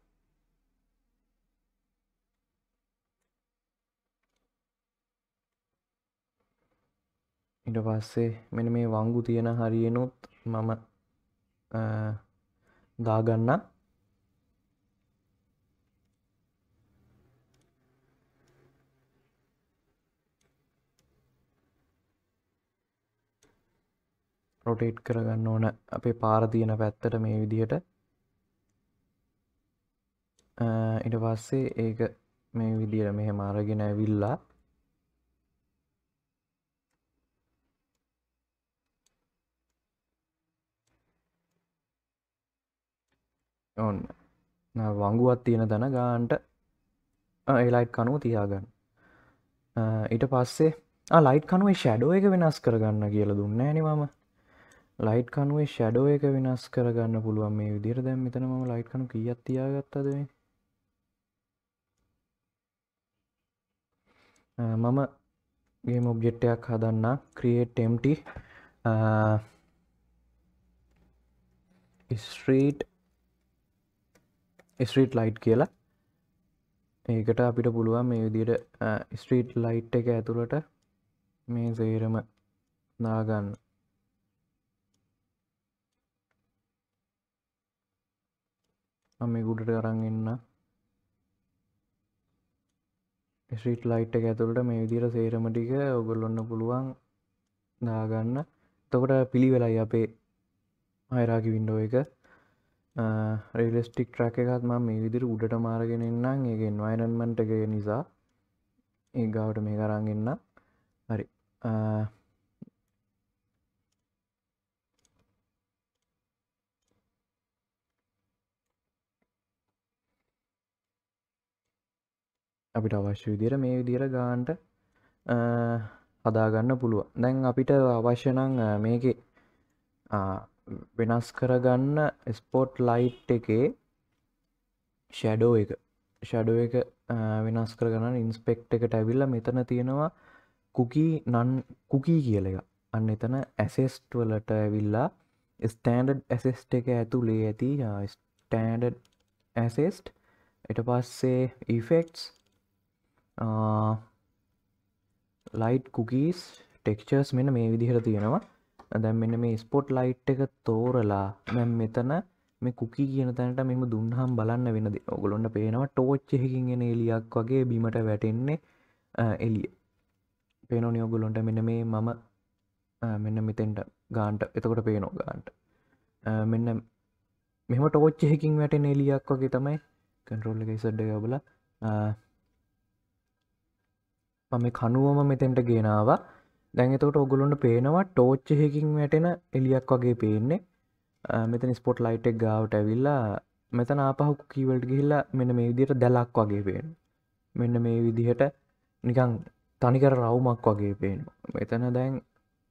ඉට පස්සේ මෙන මේ වංගු තියෙන හරියනුත් මම දාගන්න රොටේට් කරගන්න ඕන අපේ පාර තියෙන පැත්තට මේ විදිහට ඉට පස්සේ ඒක මේ විදිර මෙහෙම අරගෙන ඇවිල්ලා ඔන්න වංගුවත් තියෙන තැන ගාන්ට එලයිට් කනුව තියාගන්න ඊට පස්සේ ලයිට් කනුවේ ෂැඩෝ එක වෙනස් කරගන්න කියල දුන්න ඇනිවම ලයිට් කනුවේ ෂැඩෝ එක වෙනස් කරගන්න පුළුවන් මේ විදිර දැම් මෙතන ම ලයිට් කනු කියත් තියාගත්තද මම ගේ ඔබ්ජෙට්ටයක් හදන්න ක්‍රියට්ටම්ට ස්ට්‍රීට් ස්ට්‍රීට් ලයිට් කියලා ඒකට අපිට පුළුවන් මේ විදියට ස්ට්‍රීට් ලයිට් එක ඇතුළට මේ සේරම නාගන්න මේ ගුඩට කරන්න එන්න ස්ට්‍රීට් ලයිට් එක ඇතුළට මේ විදියට සේරම ටික ඔගොල්ලොන්න පුළුවන් දාගන්න තකොට පිළිවෙලයි අපේ අයරාකි වින්ඩෝ එක රිලෙස්ටික් ට්‍රැක එකත් ම මේ විදිර උඩට මාරගෙනන්නම් ඒ එන්වයිරන්මන්ට එක නිසා ඒ ගාවට මේ කරන්ගන්න හරි අපිට අවශ්‍ය විදිර මේ විදිර ගාන්ට හදාගන්න පුළුව දැන් අපිට අවශ්‍යනං මේකේ වෙනස් කරගන්න ස්පෝට් ලයිට් එකේ ෂැඩෝ එක ෂඩුව එක වෙනස් කරගන්න ඉන්ස්පෙක්් එකට ඇවිල්ල මෙතන තියෙනවා කුකී නන් කුකී කියල එක අන්න එතන ඇසෙස්ට් වලට ඇවිල්ලා ස්ටන්ඩඩ් ඇසෙස්ට් එක ඇතුලේ ඇති ස්ටන්ඩඩ් ඇසෙස්ට් එට පස්සේ ඉෆෙක්ස් ලයිට් කුකීස් ටෙක්චර්ස් මෙන මේ විදිහර තියෙනවා දැන් මෙන්න මේ ස්පොට් ලයිට් එක තෝරලා දැන් මෙතන මේ කුකි කියන තැනට මෙම දුන්හම් බලන්න වෙන දේ. ඔයගොල්ලන්ට පේනවා ටෝච් එකකින් එන එළියක් වගේ බිමට වැටෙන්නේ එළිය. පේනෝනේ ඔයගොල්ලන්ට මෙන්න මේ මම මෙන්න මෙතෙන්ට ගාන්ට එතකොට පේනෝ ගාන්ට. මෙන්න මෙම ටෝච්ච හකින් වැටෙන එලියක් වගේ තමයි කන්ටරෝල්ල එක සඩ්ඩ ගබල මම කනුවම මෙතෙන්ට ගෙනවා දැන් එතකොට ඔගොලොන්ට පේනවා ටෝච්චහකින් වැටෙන එලියක් වගේ පේන්නේ මෙතන ස්පොට් ලයිට් එක් ගාවට ඇවිල්ලා මෙතන ආපහු කීවල්ට ගිහිල්ලා මෙන්න මේ විදිහට දැලක් වගේ පේන මෙන්න මේ විදිහට නිකං තනිකර රවුමක් වගේ පේන මෙතන දැන්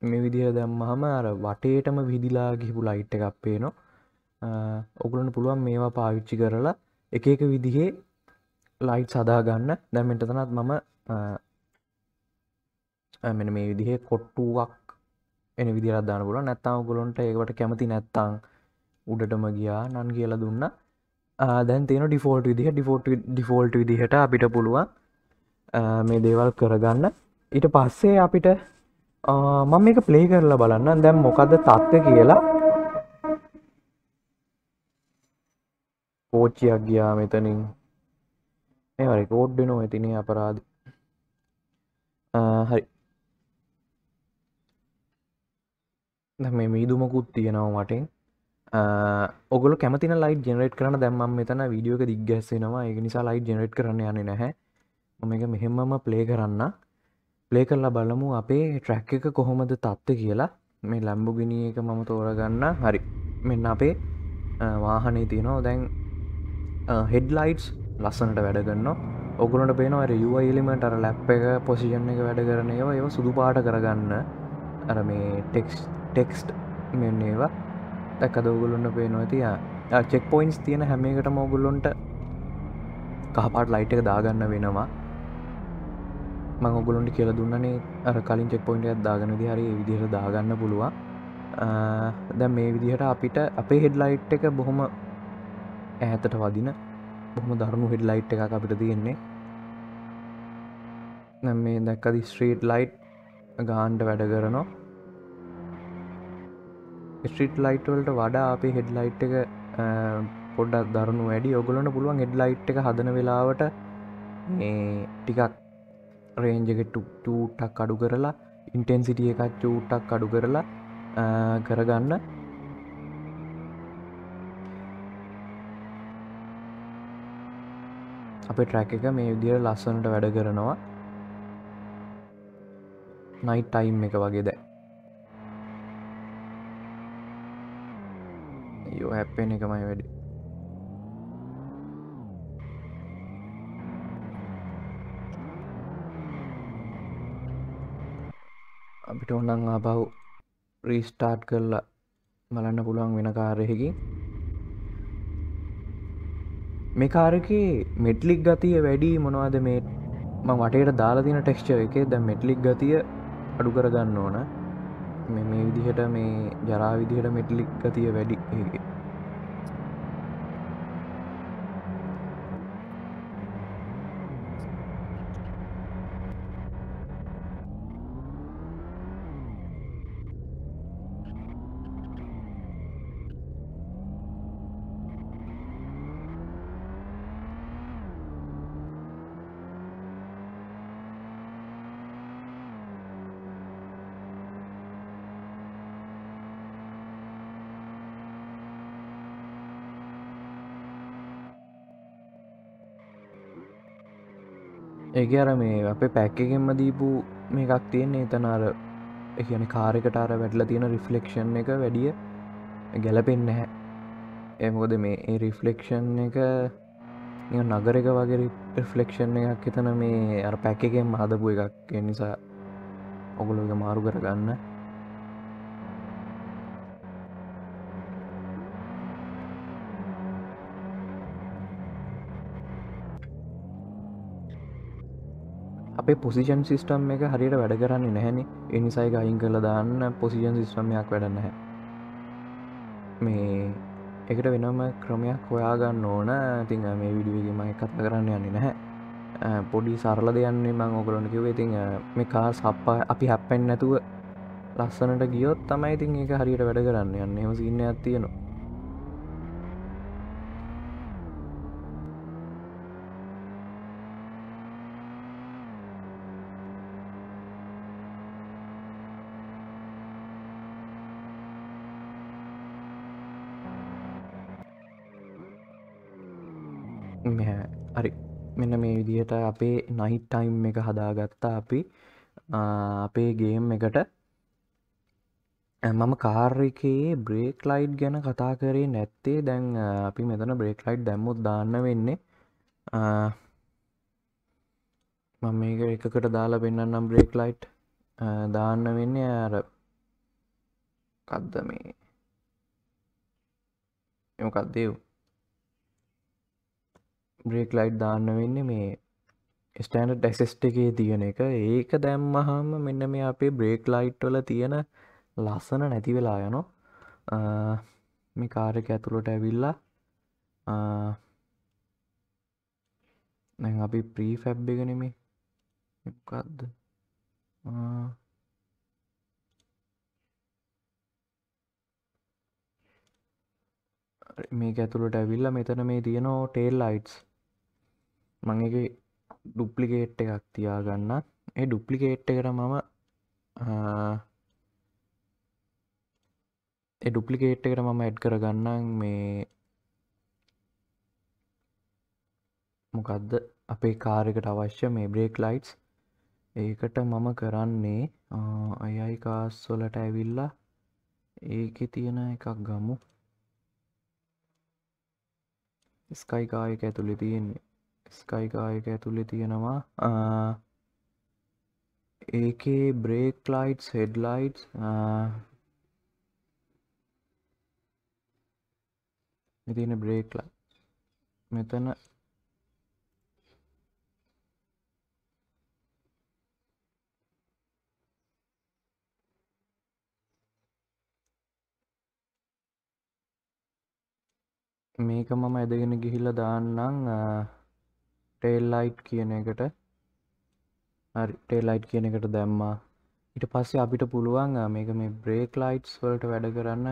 මේ විදිහ දැම්මහම අර වටේටම විදිලා ගිහිපු ලයිට් එකක් පේනවා ඔගුලන්ට පුළුවන් මේවා පාවිච්චි කරලා එක එක විදිහේ ලයිට් සදාගන්න දැමෙන්ට තනත් මම මෙන මේ විදිහ කොට්ටුවක් එන විදිරත් දාන පුල නැත්තාව ගොලොන්ට ඒකට කැමති නැත්තං උඩටම ගියා නන් කියලා දුන්න දැන් තියෙන ඩිෆෝල්ට් විදිහ ඩිෆෝට් ඩිෆෝල්ට් විදිහට අපිට පුළුවන් මේ දේවල් කරගන්න ඊට පස්සේ අපිට මම මේක ප්ලේ කරලා බලන්න දැම් මොකද තත්ත්ව කියලා කෝච්චියක් ගියා මෙතනින් ඒවරි කෝඩ්ඩනෝ ඇතිනේ අපරාධ හරි මේ මීදුමකුත් තියෙනවා මටෙන් ඔගොල කැමතින ලයි ජෙනරට් කරන දැම්ම මෙතන විඩියෝක දිග්ගැස්සෙනවා ඒ නිසා ලයි ජෙනරට් කරන්න යන්නේ නැහැ මම එක මෙහෙමම ප්ලේ කරන්න ප්ලේ කරලා බලමු අපේ ට්‍රැක් එක කොහොමද තත්ත්ව කියලා මේ ලැම්බුගිනිය එක මම තෝරගන්න හරි මෙන්න අපේ වාහනේ තියෙනවා දැන් හෙඩ්ලයිටස් ලස්සනට වැඩගන්න ඔගුලට පේනවා යුව ඉලිමට අර ලැප් එක පොසිෂන් එක වැඩ කරන ඒවා ඒ සුදු පාට කරගන්න අර මේ ටෙක්ස් ටෙක්ස්ට් මෙන්න ඒවා දැක් අදෝගුලන්න පේනවා තිය චෙක් පොයින්ස් තියෙන හැම එකට මෝගුල්ලොන්ට කහපාට ලයිට් එක දාගන්න වෙනවා මංගුලොන්ට කියල දුන්නනේ අර කලින් චෙක් පොයින්ට දාගනද හරි විදිහට දාගන්න පුළුවන් දැ මේ විදිහට අපිට අපේ හෙඩ් ලයිට් එක බොහොම ඇහැතට වදින බොහොම දරුණු හෙඩ් ලයිට් එක අපිට තියෙන්නේ නැ මේ දැක්කද ස්ට්‍රීට් ලයිට් ගාන්ඩ වැඩ කරනවා ස්ට්‍රීට් ලයිට්වලට වඩා අපි හෙඩ්ලයිට් එක පොඩ්ඩක් දරුණු වැඩි ඔගලන්න පුළුවන් හෙඩ්ලයිට් එක හදන වෙලාවට ටිකක් රේන්ජකට චූට්ටක් අඩු කරලා ඉන්ටෙන්සිටිය එකක් චූට්ටක් අඩු කරලා කරගන්න අපේ ට්‍රැක එක මේ විදිර ලස්සනට වැඩ කරනවා නයිට් ටයිම් එක වගේ දැ හැප්පෙන එකමයි වැඩි අපිට ඔන්නන් ආපහු රීස්ටාර්ට් කරලා බලන්න පුළුවන් වෙන කාරයකින් මේ කාරකේ මෙට්ලික් ගතිය වැඩි මොනවාද මේ මටට දාලාදින ටෙක්ෂ එක ද මෙට්ලික් ගතිය අඩු කරගන්න ඕන මේ විදිහට මේ ජරා විදිහට මෙට්ලික් ගතිය වැඩි ඒක අර මේ අපේ පැක්කගෙන්ම දීපු මේ එකක් තියෙන්නේ එතනාර එකන කාරකටාර වැටලා තියෙන රිෆලෙක්ෂන් එක වැඩිය ගැලපෙන් නැහැ එමෝද මේ ඒ රිෆලෙක්ෂන් එක නගරක වගේ රිෆලෙක්ෂන් එකක් එතන මේ අර පැක්කගෙන් මාදපු එකක් නිසා ඔගුලු මාරු කරගන්න අපේ පොසිෂන් සිිස්ටම් එක හරියට වැඩ කරන්නේ නැහැනි එනිසයි ගයින් කළ දාන්න පොසිෂන් සිිස්ටමයක් වැඩන්නහැ මේ එකට වෙනම ක්‍රමයක් හොයාගන්න ඕන ඉතිං මේ විඩියගේම කත කරන්න යන්නේ නැහැ පොඩි සරල දෙයන්නේ මං ඔකලොන කිවේ ඉතිං මේ කා සප්පා අපි හැප්පෙන් නැතුව ලස්සනට ගියොත් තමයි ඉතින් ඒක හරියට වැඩ කරන්න යන්න එම සින්න ඇත්තියනවා එතකොට අපේ නයිට් ටයිම් එක හදාගත්තා අපි අපේ ගේම් එකට මම කාර්යකයේ බ්‍රේක් ලයිට් ගැන කතා කරේ නැත්තේ දැන් අපි මෙතන බ්‍රේක් ලයිට් දැම්මුත් දාන්න වෙන්නේ මම මේක එකකට දාලා පෙන්න්නම් බ්‍රේක් ලයිට් දාන්න වෙන්නේ අර කද්ද මේ එමකක්දව බ්‍රේක් ලයිට් දාන්න වෙන්නේ මේ ස්ටන්ඩ් ඩැසෙස්ට එකේ තියෙන එක ඒක දැම්මහම මෙන්න මේ අපේ බ්‍රේක් ලයිට් වල තියෙන ලස්සන නැති වෙලා යනො මේ කාරක ඇතුළට ඇවිල්ලා නැන් අපි ප්‍රී ෆැබ් එකනෙමේ එකක්ද මේ ඇතුළට ඇවිල්ල මෙතන මේ තියෙනෝ ටේල් ලයිට්ස් මංගේ ඩුප්ලිකේට් එකක් තියාගන්නත් ඒ ඩුප්ලිකේට් එකට මම ඩුප්ලිකේට් එකට මම එඩ් කරගන්නම් මේ මොකක්ද අපේ කාරකට අවශ්‍ය මේ බ්‍රේක් ලයිට්ස් ඒකට මම කරන්නේ අයයි කාස්සොලට ඇවිල්ලා ඒකෙ තියෙන එකක් ගමු ස්කයිකායක ඇතුළි තියෙන්නේ ස්කයිකායක ඇතුළෙ තියෙනවා ඒකේ බ්‍රේක් ලයිට්ස් හෙඩ්ලයිට් මෙතින බ්‍රේක්ල මෙතන මේක මම ඇදගෙන ගිහිල්ල දාන්නම් ටේල් ලයිට් කියන එකට ටේල් ලයිට් කියන එකට දැම්මා ඊට පස්සේ අපිට පුළුවන් මේක මේ බ්‍රේක් ලයිට්ස් වලට වැඩ කරන්න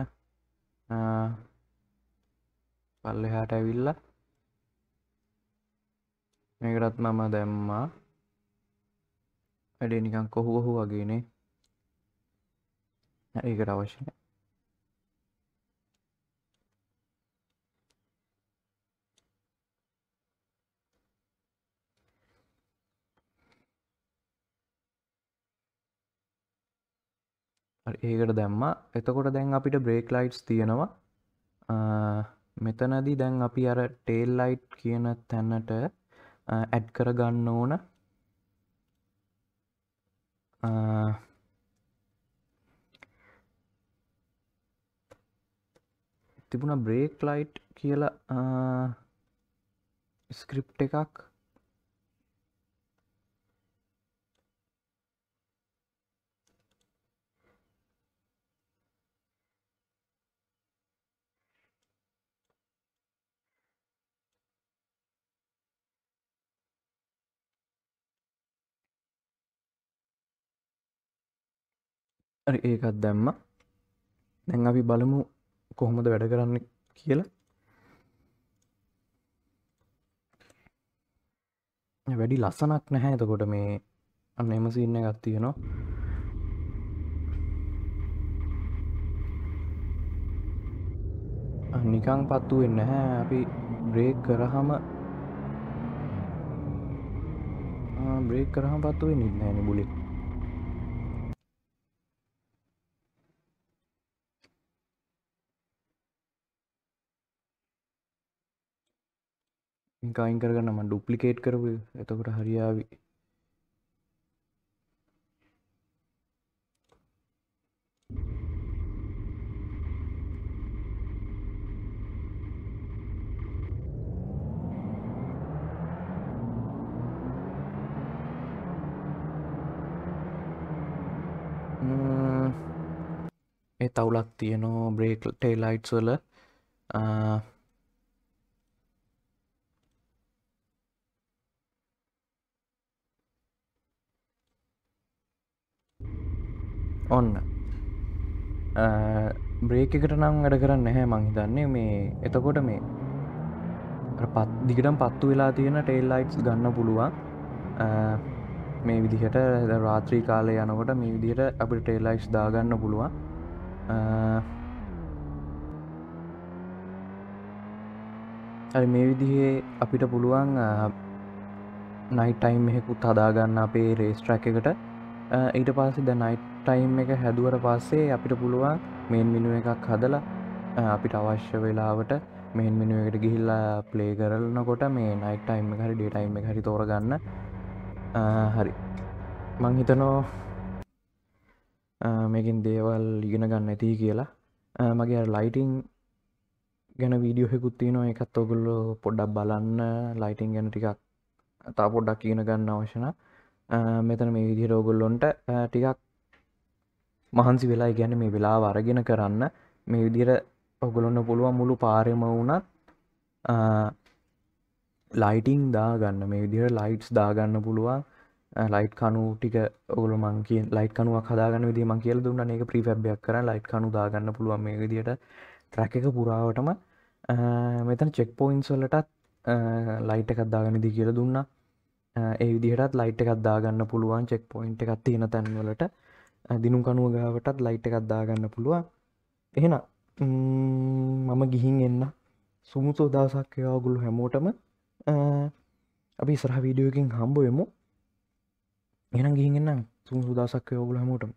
පල්ලෙහාට ඇවිල්ලා මේකටත් මම දැම්මා වැඩේ නිකන් කොහු කොහු වගේනේ ඒකට අවශ්‍ය නැහැ ඒකට දැම්ම එතකොට දැන් අපිට බ්‍රේක් ලයිට්ස් තියෙනවා මෙතනදී දැන් අපි අර ටේල් ලයිට් කියන තැන්නට ඇඩ් කරගන්න ඕන තිබුණ බ්‍රේක් ලයිට් කියලා ස්ක්‍රිප් එකක් ඒකත් දැම්ම දැන් අපි බලමු කොහොමද වැඩ කරන්න කියලා වැඩි ලස්සනක් නැහැ එතකොට මේ අන්න එම සින්න එකක් තියෙනවා නිකං පත්තු වෙන්න හැ අපි බ්‍රේක් කරහම බ්‍රේක් කරහම පත්තු වෙන්න ඉන්න බුලෙක් ඉන්කයින් කරගන්න ම ඩුප්ලිකේට් කරපු එතකොට හරියාවි ඒ තවුලක් තියනෝ බ්‍රේක් ටේලයිට්ස් වල ඔන්න බ්‍රේක එකට නම් වැඩ කරන්න නැහැ මංහිතන්නේ මේ එතකොට මේ පත් දිගටම් පත්තු වෙලා තියෙන ටෙල්ලයිට්ස් ගන්න පුළුවන් මේ විදිහට රාත්‍රී කාලය යනකොට මේ විදිහට අපි ටෙල්ලයිස් දාගන්න පුළුවන් ඇ මේ විදිහේ අපිට පුළුවන් නයිටයිම් මෙහෙකුත් හදාගන්න අපේ රේස්ට්‍රැක් එකට ඊට පස්සේ ද නයිට් ටයිම් එක හැදුවට පස්සේ අපිට පුළුවන් මේන් මිනුව එකක් හදලා අපිට අවශ්‍ය වෙලාවට මෙන් මිනුව එකට ගිහිල්ලා ප්ලේ කරලනකොට මේ නයිට ටයිම් හරි ඩේටයිම් හරි තෝරගන්න හරි මං හිතනෝ මේකින් දේවල් ඉගෙන ගන්න ඇති කියලා මගේ ලයිටිං ගැන වීඩියෝහෙකුත්ති නො එකත් ඔගුල්ලො පොඩ්ඩක් බලන්න ලයිටිං ගැන ටිකක් තා පොඩ්ඩක් කියන ගන්න අවශන මෙතන මේ විදිහට ඔගුල්ලොන්ට ටිකක් මහන්සි වෙලා ගැන මේ වෙලාව අරගෙන කරන්න මේ විදිර ඔගොලොන්න පුළුවන් මුළු පාරම වුණත් ලයිටිං දාගන්න මේ විදිර ලයිට්ස් දාගන්න පුළුවන් ලයිට් කනු ටික ඔගුල මංකිය ලයිට කනුවක් හදාගන්න විදි මං කියල දුන්න එක ප්‍රීෆැබ්යක් කර ලයිට් කනු දාගන්න පුළුවන් මේ විදියට ට්‍රැක එක පුරාවටම මෙතන චෙක් පොයින්ස්වලටත් ලයිට් එකත්දාගන්න දි කියල දුන්න ඒ විදිහටත් ලයිට් එකත්දාගන්න පුළුවන් චෙක් පොයින්් එකත් තියෙන තැන්වලට දිනුම් කනුව ගාවටත් ලයිට් එකක් දාගන්න පුළුව එහෙන මම ගිහින් එන්න සුමුසෝ දවසක් ඒවාගුලු හැමෝටම අපි සරහ වීඩියෝකින් හම්බ යමු එනම් ගිහින්න්න සුමුසු දසක් යෝගුල හැමෝටම